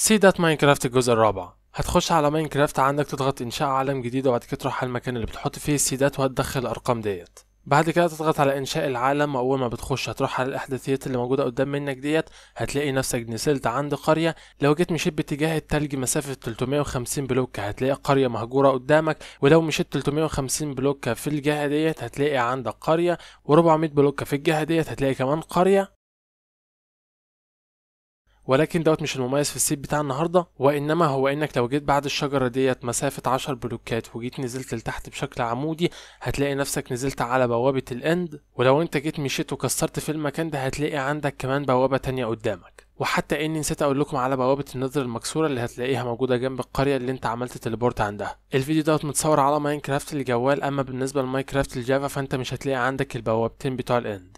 سيدات ماينكرافت الجزء الرابع هتخش على ماينكرافت عندك تضغط انشاء عالم جديد وبعد كده تروح على المكان اللي بتحط فيه السيدات وهتدخل الارقام ديت بعد كده تضغط على انشاء العالم واول ما بتخش هتروح على الاحداثيات اللي موجوده قدام منك ديت هتلاقي نفسك نزلت عند قريه لو جيت مشيت باتجاه التلج مسافه 350 بلوك هتلاقي قريه مهجوره قدامك ولو مشيت 350 بلوك في الجهه ديت هتلاقي عندك قريه و400 بلوك في الجهه ديت هتلاقي كمان قريه ولكن دوت مش المميز في السيب بتاع النهارده وانما هو انك لو جيت بعد الشجره ديت مسافه 10 بلوكات وجيت نزلت لتحت بشكل عمودي هتلاقي نفسك نزلت على بوابه الاند ولو انت جيت مشيت وكسرت في المكان ده هتلاقي عندك كمان بوابه تانية قدامك وحتى اني نسيت اقول لكم على بوابه النظر المكسوره اللي هتلاقيها موجوده جنب القريه اللي انت عملت تليبورت عندها الفيديو دوت متصور على ماينكرافت الجوال اما بالنسبه لماينكرافت الجافا فانت مش هتلاقي عندك البوابتين بتوع الاند